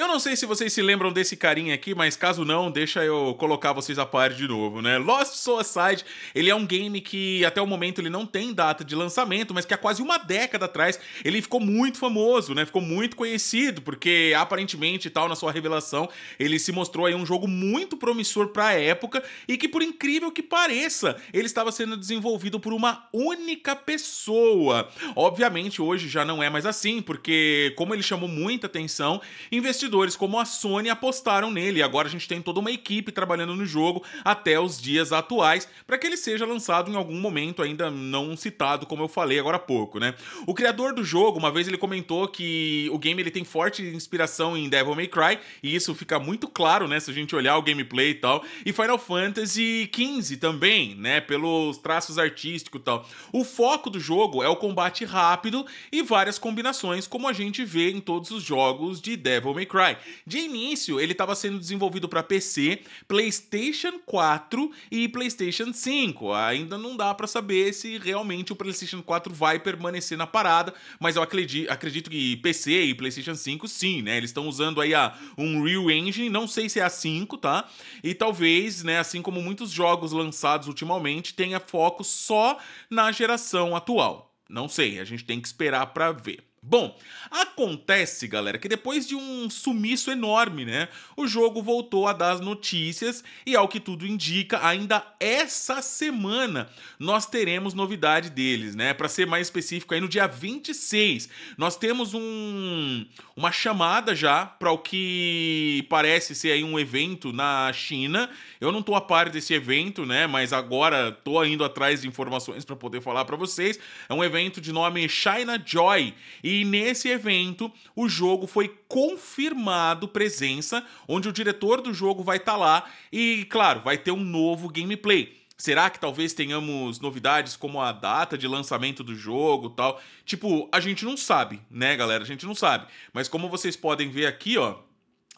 Eu não sei se vocês se lembram desse carinha aqui, mas caso não, deixa eu colocar vocês a par de novo, né? Lost Suicide, ele é um game que até o momento ele não tem data de lançamento, mas que há quase uma década atrás ele ficou muito famoso, né? Ficou muito conhecido, porque aparentemente tal na sua revelação, ele se mostrou aí um jogo muito promissor para a época e que por incrível que pareça, ele estava sendo desenvolvido por uma única pessoa. Obviamente hoje já não é mais assim, porque como ele chamou muita atenção, investidores investidores como a Sony apostaram nele e agora a gente tem toda uma equipe trabalhando no jogo até os dias atuais para que ele seja lançado em algum momento ainda não citado, como eu falei agora há pouco, né? O criador do jogo, uma vez ele comentou que o game ele tem forte inspiração em Devil May Cry e isso fica muito claro, né, se a gente olhar o gameplay e tal, e Final Fantasy XV também, né, pelos traços artísticos e tal. O foco do jogo é o combate rápido e várias combinações, como a gente vê em todos os jogos de Devil May Cry Cry. De início, ele estava sendo desenvolvido para PC, PlayStation 4 e PlayStation 5. Ainda não dá para saber se realmente o PlayStation 4 vai permanecer na parada, mas eu acredito, acredito que PC e PlayStation 5 sim, né? Eles estão usando aí a Unreal Engine, não sei se é a 5, tá? E talvez, né, assim como muitos jogos lançados ultimamente, tenha foco só na geração atual. Não sei, a gente tem que esperar para ver. Bom, acontece, galera, que depois de um sumiço enorme, né, o jogo voltou a dar notícias e, ao que tudo indica, ainda essa semana nós teremos novidade deles, né? Para ser mais específico, aí no dia 26, nós temos um, uma chamada já para o que parece ser aí um evento na China. Eu não tô a par desse evento, né, mas agora tô indo atrás de informações para poder falar para vocês. É um evento de nome China Joy. E e nesse evento, o jogo foi confirmado presença, onde o diretor do jogo vai estar tá lá e, claro, vai ter um novo gameplay. Será que talvez tenhamos novidades como a data de lançamento do jogo tal? Tipo, a gente não sabe, né, galera? A gente não sabe. Mas como vocês podem ver aqui, ó.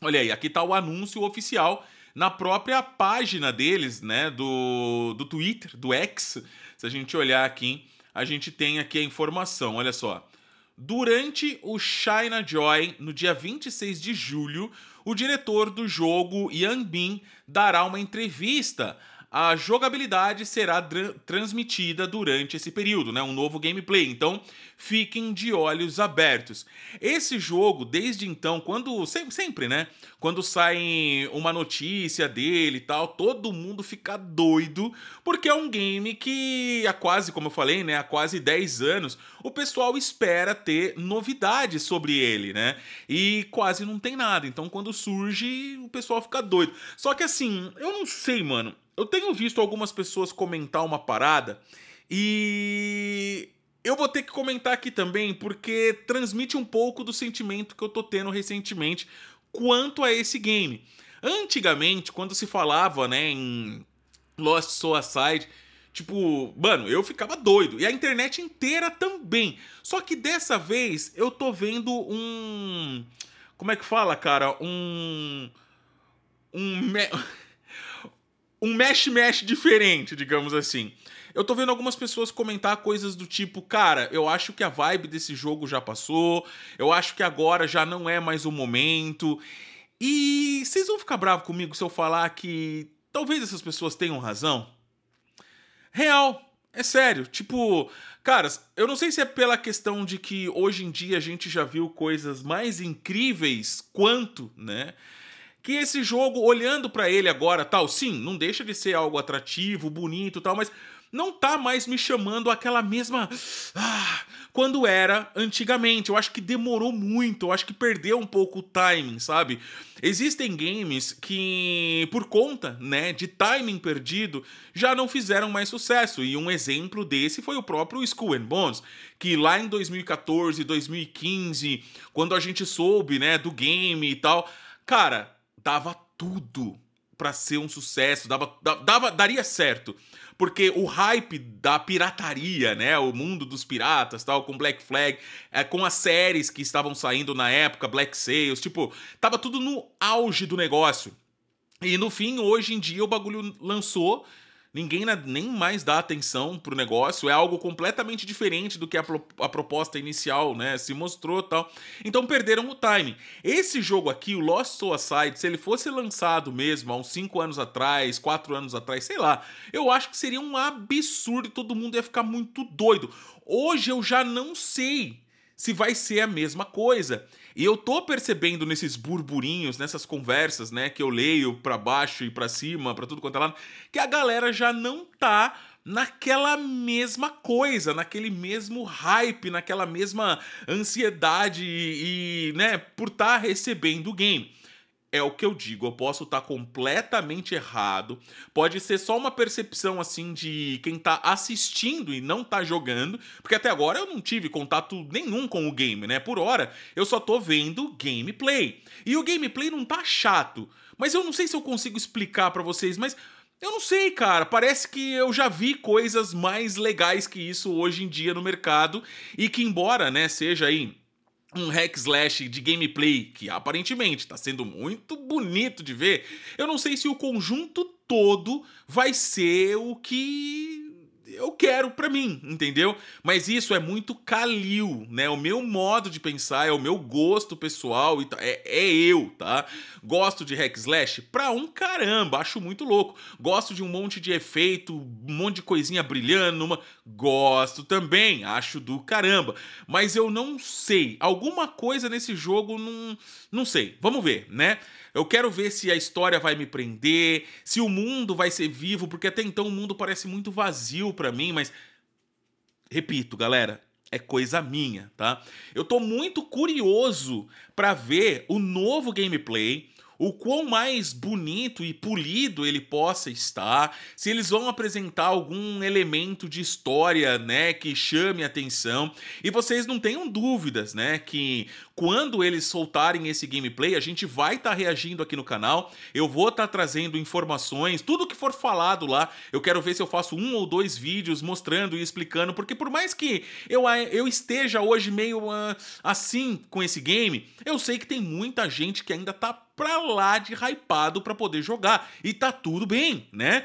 Olha aí, aqui tá o anúncio oficial na própria página deles, né? Do, do Twitter, do X. Se a gente olhar aqui, a gente tem aqui a informação, olha só. Durante o China Joy, no dia 26 de julho, o diretor do jogo, Yang Bin, dará uma entrevista a jogabilidade será transmitida durante esse período, né? Um novo gameplay. Então, fiquem de olhos abertos. Esse jogo, desde então, quando sempre, sempre, né? Quando sai uma notícia dele e tal, todo mundo fica doido, porque é um game que há quase, como eu falei, né, há quase 10 anos, o pessoal espera ter novidades sobre ele, né? E quase não tem nada. Então, quando surge, o pessoal fica doido. Só que assim, eu não sei, mano. Eu tenho visto algumas pessoas comentar uma parada e eu vou ter que comentar aqui também porque transmite um pouco do sentimento que eu tô tendo recentemente quanto a esse game. Antigamente, quando se falava, né, em Lost Aside, Tipo, mano, eu ficava doido. E a internet inteira também. Só que dessa vez eu tô vendo um. Como é que fala, cara? Um. Um. um mesh-mesh diferente, digamos assim. Eu tô vendo algumas pessoas comentar coisas do tipo, cara, eu acho que a vibe desse jogo já passou, eu acho que agora já não é mais o momento. E vocês vão ficar bravos comigo se eu falar que talvez essas pessoas tenham razão? Real, é sério. Tipo, caras, eu não sei se é pela questão de que hoje em dia a gente já viu coisas mais incríveis quanto, né? que esse jogo, olhando para ele agora, tal, sim, não deixa de ser algo atrativo, bonito, tal, mas não tá mais me chamando aquela mesma ah, quando era antigamente. Eu acho que demorou muito, eu acho que perdeu um pouco o timing, sabe? Existem games que por conta, né, de timing perdido, já não fizeram mais sucesso. E um exemplo desse foi o próprio Skull and Bones, que lá em 2014, 2015, quando a gente soube, né, do game e tal, cara, dava tudo para ser um sucesso, dava, dava, daria certo. Porque o hype da pirataria, né? O mundo dos piratas, tal, com Black Flag, é, com as séries que estavam saindo na época, Black Sales, tipo, tava tudo no auge do negócio. E no fim, hoje em dia, o bagulho lançou ninguém nem mais dá atenção pro negócio, é algo completamente diferente do que a, pro, a proposta inicial, né, se mostrou tal. Então perderam o timing Esse jogo aqui, o Lost Soul Aside se ele fosse lançado mesmo há uns 5 anos atrás, 4 anos atrás, sei lá, eu acho que seria um absurdo, todo mundo ia ficar muito doido. Hoje eu já não sei se vai ser a mesma coisa. E eu tô percebendo nesses burburinhos, nessas conversas, né, que eu leio para baixo e para cima, para tudo quanto é lado, que a galera já não tá naquela mesma coisa, naquele mesmo hype, naquela mesma ansiedade e, e né, por estar tá recebendo o game. É o que eu digo, eu posso estar tá completamente errado. Pode ser só uma percepção assim de quem tá assistindo e não tá jogando, porque até agora eu não tive contato nenhum com o game, né? Por hora, eu só tô vendo gameplay. E o gameplay não tá chato, mas eu não sei se eu consigo explicar para vocês, mas eu não sei, cara. Parece que eu já vi coisas mais legais que isso hoje em dia no mercado e que embora, né, seja aí um hack slash de gameplay que aparentemente está sendo muito bonito de ver, eu não sei se o conjunto todo vai ser o que eu quero para mim, entendeu? Mas isso é muito calil, né? O meu modo de pensar é o meu gosto pessoal e é, é eu, tá? Gosto de hack slash pra um caramba, acho muito louco. Gosto de um monte de efeito, um monte de coisinha brilhando, uma gosto também, acho do caramba. Mas eu não sei, alguma coisa nesse jogo não não sei. Vamos ver, né? Eu quero ver se a história vai me prender, se o mundo vai ser vivo, porque até então o mundo parece muito vazio para mim, mas repito, galera, é coisa minha, tá? Eu tô muito curioso para ver o novo gameplay o quão mais bonito e polido ele possa estar, se eles vão apresentar algum elemento de história, né, que chame atenção. E vocês não tenham dúvidas, né, que quando eles soltarem esse gameplay, a gente vai estar tá reagindo aqui no canal. Eu vou estar tá trazendo informações, tudo que for falado lá. Eu quero ver se eu faço um ou dois vídeos mostrando e explicando, porque por mais que eu, eu esteja hoje meio uh, assim com esse game, eu sei que tem muita gente que ainda tá pra lá de hypado para poder jogar. E tá tudo bem, né?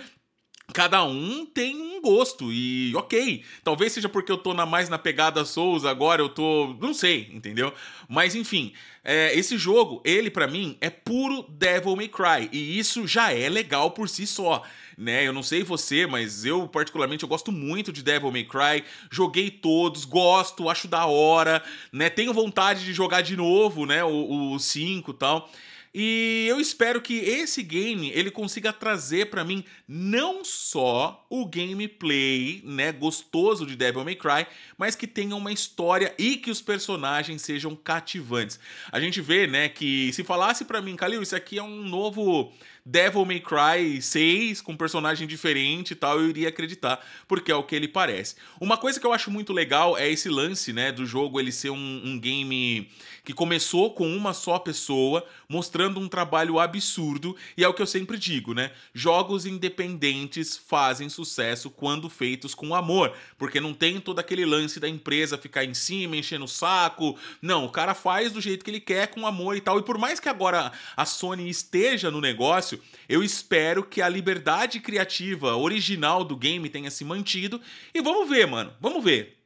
Cada um tem um gosto e ok. Talvez seja porque eu tô na, mais na pegada Souls agora, eu tô. Não sei, entendeu? Mas enfim, é, esse jogo, ele para mim é puro Devil May Cry. E isso já é legal por si só né? Eu não sei você, mas eu particularmente eu gosto muito de Devil May Cry, joguei todos, gosto, acho da hora, né? Tenho vontade de jogar de novo, né? O 5 e tal. E eu espero que esse game ele consiga trazer para mim não só o gameplay, né, gostoso de Devil May Cry, mas que tenha uma história e que os personagens sejam cativantes. A gente vê, né, que se falasse para mim, Calil, isso aqui é um novo Devil May Cry 6 com um personagem diferente e tal, eu iria acreditar, porque é o que ele parece. Uma coisa que eu acho muito legal é esse lance, né, do jogo ele ser um, um game que começou com uma só pessoa, mostrando um trabalho absurdo, e é o que eu sempre digo, né? Jogos independentes fazem sucesso quando feitos com amor, porque não tem todo aquele lance da empresa ficar em cima, enchendo o saco. Não, o cara faz do jeito que ele quer, com amor e tal. E por mais que agora a Sony esteja no negócio, eu espero que a liberdade criativa original do game tenha se mantido. E vamos ver, mano. Vamos ver.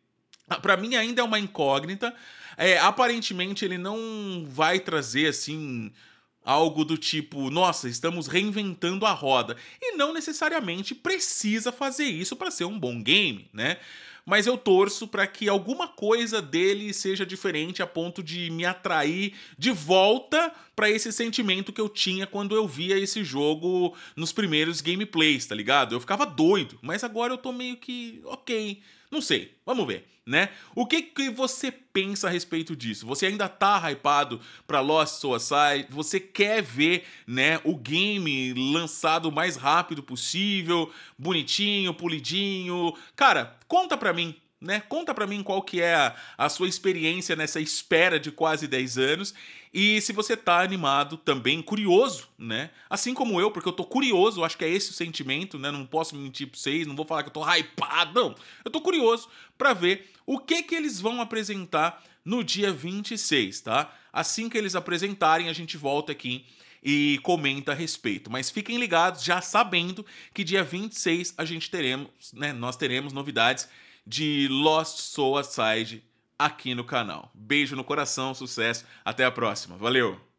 Ah, para mim ainda é uma incógnita. É, aparentemente ele não vai trazer assim algo do tipo, nossa, estamos reinventando a roda. E não necessariamente precisa fazer isso para ser um bom game, né? Mas eu torço para que alguma coisa dele seja diferente a ponto de me atrair de volta para esse sentimento que eu tinha quando eu via esse jogo nos primeiros gameplays, tá ligado? Eu ficava doido, mas agora eu tô meio que ok. Não sei, vamos ver, né? O que, que você pensa a respeito disso? Você ainda tá hypado para Lost Souls? Você quer ver, né, o game lançado o mais rápido possível, bonitinho, polidinho? Cara, conta pra mim né? Conta para mim qual que é a, a, sua experiência nessa espera de quase 10 anos e se você tá animado também, curioso, né? Assim como eu, porque eu tô curioso, acho que é esse o sentimento, né? Não posso mentir pra vocês, não vou falar que eu tô hypado, não. Eu tô curioso para ver o que que eles vão apresentar no dia 26, tá? Assim que eles apresentarem, a gente volta aqui e comenta a respeito. Mas fiquem ligados, já sabendo que dia 26 a gente teremos, né, nós teremos novidades de Lost Soul Aside aqui no canal. Beijo no coração, sucesso, até a próxima. Valeu!